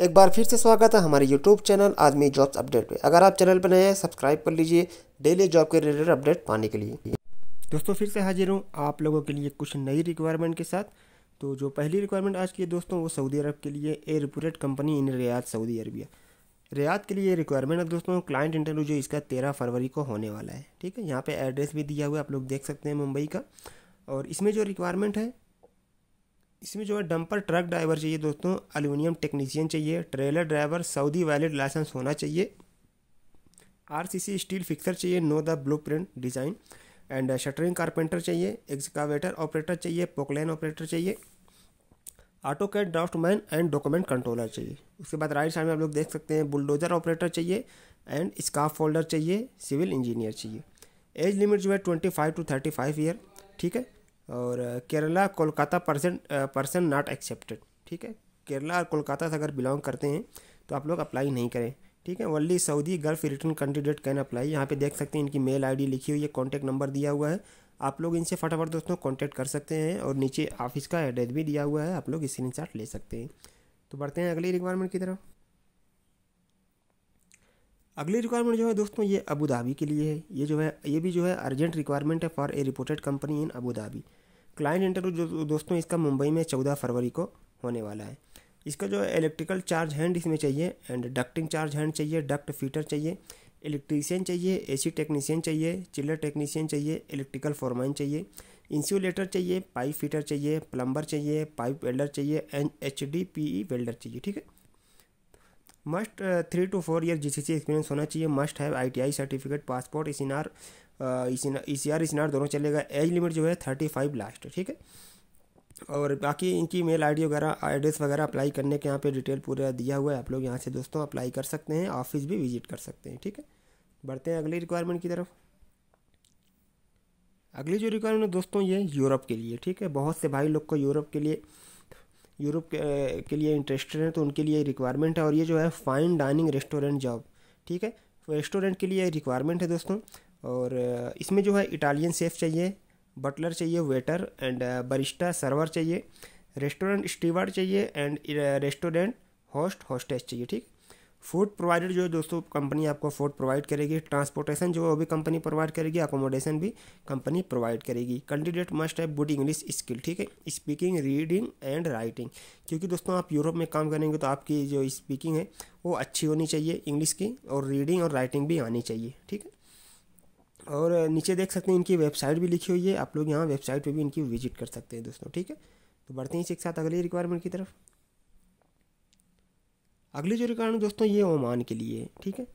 एक बार फिर से स्वागत है हमारे यूट्यूब चैनल आदमी जॉब्स अपडेट पे अगर आप चैनल पर नए हैं सब्सक्राइब कर लीजिए डेली जॉब के रिलेटेड अपडेट पाने के लिए दोस्तों फिर से हाजिर हूँ आप लोगों के लिए कुछ नई रिक्वायरमेंट के साथ तो जो पहली रिक्वायरमेंट आज की है दोस्तों वो सऊदी अरब के लिए a reputed company in Riyadh Saudi Arabia Riyadh के लिए रिक्वायरमेंट है दोस्तों क्लाइंट इंटरव्यू जो इसका तेरह फरवरी को होने वाला है ठीक है यहाँ पर एड्रेस भी दिया हुआ है आप लोग देख सकते हैं मुंबई का और इसमें जो रिक्वायरमेंट है इसमें जो है डंपर ट्रक ड्राइवर चाहिए दोस्तों अलूमिनियम टेक्नीशियन चाहिए trailer driver Saudi valid licence होना चाहिए आरसीसी स्टील फिक्सर चाहिए know the blueprint design and shuttering carpenter चाहिए एक्सकावेटर ऑपरेटर चाहिए पोकलैन ऑपरेटर चाहिए AutoCAD draftsman and document controller चाहिए उसके बाद राइट साइड में आप लोग देख सकते हैं बुलडोजर ऑपरेटर चाहिए एंड स्काफ फोल्डर चाहिए सिविल इंजीनियर चाहिए एज लिमिट जो है twenty five to thirty five year ठीक है और Kerala Kolkata person person not accepted ठीक है केरला और कोलकाता से अगर बिलोंग करते हैं तो आप लोग अप्लाई नहीं करें ठीक है only Saudi Gulf return candidate can apply यहाँ पे देख सकते हैं इनकी मेल आईडी लिखी हुई है कॉन्टैक्ट नंबर दिया हुआ है आप लोग इनसे फटाफट दोस्तों कॉन्टैक्ट कर सकते हैं और नीचे ऑफिस का एड्रेस भी दिया हुआ है आप लोग स्क्रीन शॉट ले सकते हैं तो बढ़ते हैं अगली रिक्वायरमेंट की तरफ अगली रिक्वायरमेंट जो है दोस्तों ये अबू धाबी के लिए है ये जो है ये भी जो है अर्जेंट रिक्वायरमेंट है for a reputed company in Abu Dhabi client interview दोस्तों इसका मुंबई में चौदह फरवरी को होने वाला है इसका जो इलेक्ट्रिकल चार्ज हैंड इसमें चाहिए एंड डक्टिंग चार्ज हैंड चाहिए डक्ट फीटर चाहिए इलेक्ट्रीशियन चाहिए एसी टेक्नीशियन चाहिए चिल्लर टेक्नीशियन चाहिए इलेक्ट्रिकल फॉरमैन चाहिए इंसुलेटर चाहिए पाइप फीटर चाहिए प्लम्बर चाहिए पाइप वेल्डर चाहिए and H D P E welder चाहिए ठीक है must three to four year G C C experience होना चाहिए must have I T I certificate passport is in R E C R E C R दोनों चलेगा as limit जो है thirty five last ठीक है और बाकी इनकी मेल आईडी वगैरह एड्रेस वगैरह अप्लाई करने के यहाँ पे डिटेल पूरा दिया हुआ है आप लोग यहाँ से दोस्तों अप्लाई कर सकते हैं ऑफिस भी विजिट कर सकते हैं ठीक है बढ़ते हैं अगली रिक्वायरमेंट की तरफ अगली जो रिक्वायरमेंट है दोस्तों ये यूरोप के लिए ठीक है बहुत से भाई लोग को यूरोप के लिए यूरोप के, के लिए इंटरेस्टेड हैं तो उनके लिए रिक्वायरमेंट है और ये जो है फाइन डाइनिंग रेस्टोरेंट जॉब ठीक है रेस्टोरेंट के लिए रिक्वायरमेंट है दोस्तों और इसमें जो है इटालियन सेफ चाहिए बटलर चाहिए वेटर एंड बरिश्ता सर्वर चाहिए रेस्टोरेंट स्टीवर चाहिए एंड रेस्टोरेंट होस्ट होस्टेस चाहिए ठीक फूड प्रोवाइडर जो है दोस्तों कंपनी आपको फूड प्रोवाइड करेगी ट्रांसपोर्टेशन जो है वो भी कंपनी प्रोवाइड करेगी अकोमोडेशन भी कंपनी प्रोवाइड करेगी कैंडिडेट मस्ट है गुड इंग्लिश स्किल ठीक है स्पीकिंग रीडिंग एंड राइटिंग क्योंकि दोस्तों आप यूरोप में काम करेंगे तो आपकी जो स्पीकिंग है वो अच्छी होनी चाहिए इंग्लिश की और रीडिंग और राइटिंग भी आनी चाहिए ठीक है और नीचे देख सकते हैं इनकी वेबसाइट भी लिखी हुई है आप लोग यहाँ वेबसाइट पे भी इनकी विजिट कर सकते हैं दोस्तों ठीक है तो बढ़ते हैं इसी के साथ अगली रिक्वायरमेंट की तरफ अगली जो रिक्वायरमेंट दोस्तों ये ओमान के लिए ठीक है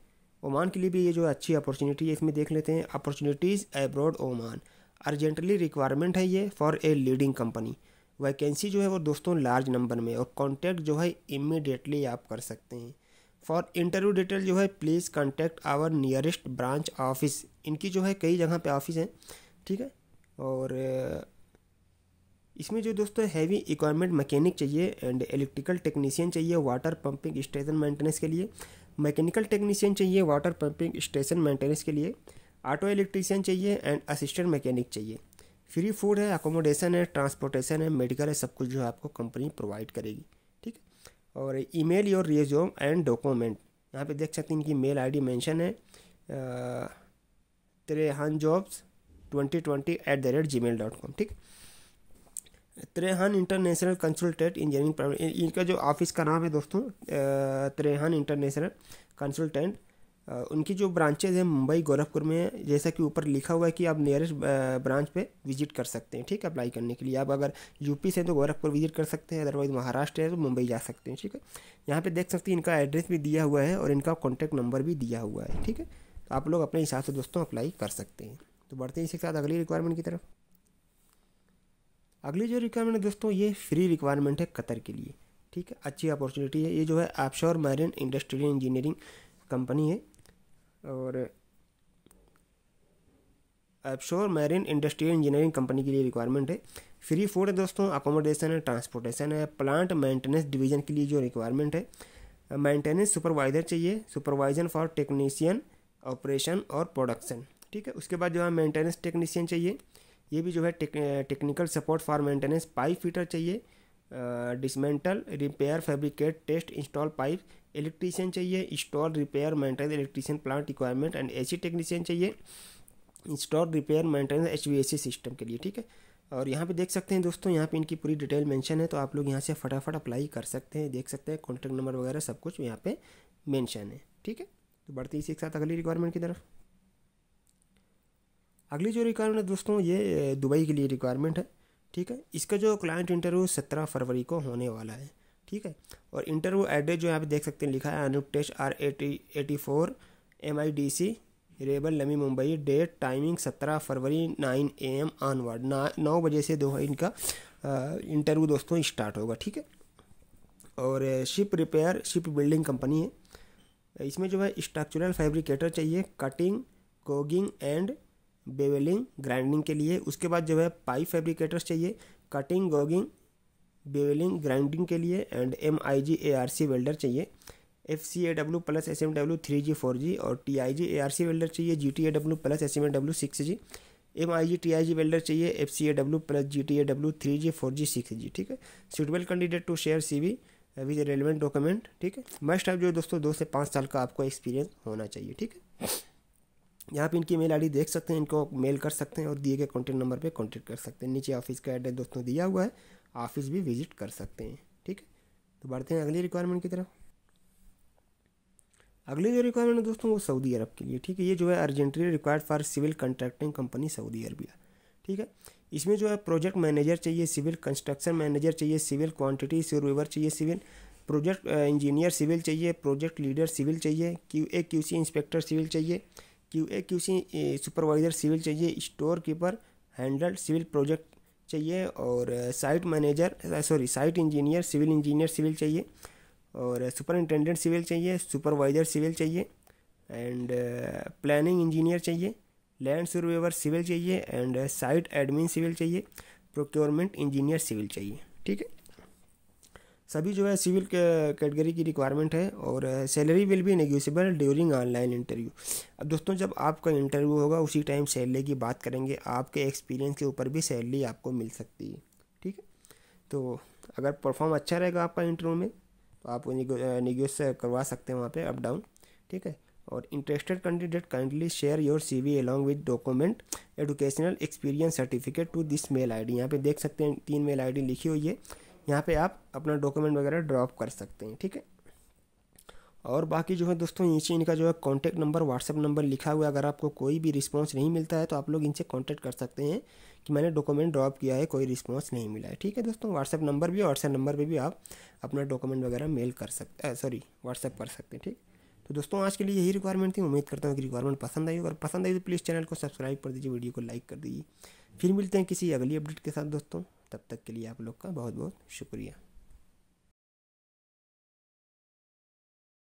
ओमान के लिए भी ये जो अच्छी अपॉर्चुनिटी है इसमें देख लेते हैं opportunities abroad Oman urgently requirement है ये for a leading company vacancy जो है वो दोस्तों लार्ज नंबर में और कॉन्टैक्ट जो है इमिडिएटली आप कर सकते हैं फॉर इंटरव्यू डिटेल जो है please contact our nearest branch office इनकी जो है कई जगह पे ऑफिस हैं ठीक है और इसमें जो दोस्तों हैवी इक्वायरमेंट मैकेनिक चाहिए एंड इलेक्ट्रिकल टेक्नीशियन चाहिए वाटर पंपिंग स्टेशन मेंटेनेंस के लिए मैकेनिकल टेक्नीशियन चाहिए वाटर पंपिंग स्टेशन मेंटेनेंस के लिए ऑटो इलेक्ट्रीशियन चाहिए एंड असिस्टेंट मैकेनिक चाहिए फ्री फूड है अकोमोडेशन है ट्रांसपोर्टेशन है मेडिकल है सब कुछ जो है आपको कंपनी प्रोवाइड करेगी और email your resume and document यहाँ पे देख सकते हैं इनकी मेल आईडी मेंशन है Trehan jobs twenty twenty at the rate Gmail dot com ठीक त्रेहान इंटरनेशनल कंसल्टेंट इंजीनियरिंग इनका जो ऑफिस का नाम है दोस्तों त्रेहान इंटरनेशनल कंसल्टेंट उनकी जो ब्रांचेज़ हैं मुंबई गोरखपुर में जैसा कि ऊपर लिखा हुआ है कि आप नियरेस्ट ब्रांच पे विजिट कर सकते हैं ठीक है अप्लाई करने के लिए आप अगर यूपी से तो गोरखपुर विजिट कर सकते हैं अदरवाइज महाराष्ट्र है तो मुंबई जा सकते हैं ठीक है यहाँ पे देख सकते हैं इनका एड्रेस भी दिया हुआ है और इनका कॉन्टैक्ट नंबर भी दिया हुआ है ठीक है तो आप लोग अपने हिसाब से दोस्तों अप्लाई कर सकते हैं तो बढ़ते हैं इसके साथ अगली रिक्वायरमेंट की तरफ अगली जो रिक्वायरमेंट है दोस्तों ये फ्री रिक्वायरमेंट है कतर के लिए ठीक है अच्छी अपॉर्चुनिटी है ये जो है offshore marine industrial engineering company है और offshore marine industrial engineering company के लिए रिक्वायरमेंट है फ्री फूड है दोस्तों अकोमोडेशन है ट्रांसपोर्टेशन है प्लांट मेंटेनेंस डिवीजन के लिए जो रिक्वायरमेंट है मेंटेनेंस सुपरवाइजर चाहिए सुपरवाइजर फॉर टेक्नीशियन ऑपरेशन और प्रोडक्शन ठीक है उसके बाद जो है मेंटेनेंस टेक्नीशियन चाहिए ये भी जो है technical support for maintenance pipe fitter चाहिए dismantle repair fabricate test install pipe electrician चाहिए install repair maintenance electrician plant requirement and AC technician चाहिए install repair maintenance H system के लिए ठीक है और यहाँ पे देख सकते हैं दोस्तों यहाँ पे इनकी पूरी डिटेल मेंशन है तो आप लोग यहाँ से फटाफट अप्लाई कर सकते हैं देख सकते हैं कॉन्टैक्ट नंबर वगैरह सब कुछ यहाँ पे मेंशन है ठीक है तो बढ़ते इसी के साथ अगली रिक्वायरमेंट की तरफ अगली जो रिक्वायरमेंट है दोस्तों ये दुबई के लिए रिक्वायरमेंट है ठीक है इसका जो क्लाइंट इंटरव्यू सत्रह फरवरी को होने वाला है ठीक है और इंटरव्यू एड्रेस जो यहाँ पे देख सकते हैं लिखा है अनुप test R eighty eighty four M I D C Rabale Navi Mumbai date timing सत्रह फरवरी नाइन ए एम ऑनवर्ड ना नौ बजे से दो इनका इंटरव्यू दोस्तों स्टार्ट होगा ठीक है और ship repair ship building company है इसमें जो है स्ट्रक्चरल फैब्रिकेटर चाहिए cutting gouging and bevelling grinding के लिए उसके बाद जो है पाइप फैब्रिकेटर्स चाहिए कटिंग गोगिंग बेवलिंग ग्राइंडिंग के लिए and M I G A R C welder चाहिए F C A W plus S M W three G four G और T I G A R C welder चाहिए G T A W plus S M A W six G M I G T I G welder चाहिए F C A W plus G T A W three G four G six G ठीक है suitable candidate to share C V with relevant document ठीक है must have जो दोस्तों दो से पाँच साल का आपको एक्सपीरियंस होना चाहिए ठीक है यहाँ पे इनकी मेल आई देख सकते हैं इनको मेल कर सकते हैं और दिए गए कॉन्टैक्ट नंबर पे कॉन्टैक्ट कर सकते हैं नीचे ऑफिस का एड्रेस दोस्तों दिया हुआ है ऑफिस भी विजिट कर सकते हैं ठीक है तो बढ़ते हैं अगली रिक्वायरमेंट की तरफ अगली जो रिक्वायरमेंट है दोस्तों वो सऊदी अरब के लिए ठीक है ये जो है urgently required for civil contracting company Saudi Arabia ठीक है इसमें जो है प्रोजेक्ट मैनेजर चाहिए सिविल कंस्ट्रक्शन मैनेजर चाहिए सिविल क्वांटिटी रिवर चाहिए सिविल प्रोजेक्ट इंजीनियर सिविल चाहिए प्रोजेक्ट लीडर सिविल चाहिए Q A Q C inspector civil चाहिए Q A Q C supervisor civil चाहिए store keeper handle civil project चाहिए और site manager sorry site engineer civil engineer civil चाहिए और superintendent civil चाहिए supervisor civil चाहिए and planning engineer चाहिए land surveyor civil चाहिए एंड साइट एडमिन सिविल चाहिए प्रोक्योरमेंट इंजीनियर सिविल चाहिए ठीक है सभी जो है सिविल कैटेगरी की रिक्वायरमेंट है और सैलरी विल भी नेगोशियबल ड्यूरिंग ऑनलाइन इंटरव्यू अब दोस्तों जब आपका इंटरव्यू होगा उसी टाइम सैलरी की बात करेंगे आपके एक्सपीरियंस के ऊपर भी सैलरी आपको मिल सकती है ठीक है तो अगर परफॉर्म अच्छा रहेगा आपका इंटरव्यू में तो आप निगोस करवा सकते हैं वहाँ पर अप डाउन ठीक है और interested candidate kindly share your C V along with document educational experience certificate to this mail I D यहाँ पर देख सकते हैं तीन मेल आई डी लिखी हुई है यहाँ पे आप अपना डॉक्यूमेंट वगैरह ड्रॉप कर सकते हैं ठीक है और बाकी जो है दोस्तों नीचे इनका जो है कॉन्टैक्ट नंबर व्हाट्सअप नंबर लिखा हुआ है अगर आपको कोई भी रिस्पॉन्स नहीं मिलता है तो आप लोग इनसे कॉन्टैक्ट कर सकते हैं कि मैंने डॉक्यूमेंट ड्रॉप किया है कोई रिस्पॉन्स नहीं मिला है ठीक है दोस्तों व्हाट्सअप नंबर भी व्हाट्सएप नंबर पर भी आप अपना डॉक्यूमेंट वगैरह मेल कर सकते सॉरी व्हाट्सअप कर सकते हैं ठीक तो दोस्तों आज के लिए यही रिक्वायरमेंट थी उम्मीद करता हूँ कि रिक्वायरमेंट पसंद आई अगर पसंद आई तो प्लीज़ चैनल को सब्सक्राइब कर दीजिए वीडियो को लाइक कर दीजिए फिर मिलते हैं किसी अगली अपडेट के साथ दोस्तों तब तक के लिए आप लोग का बहुत बहुत शुक्रिया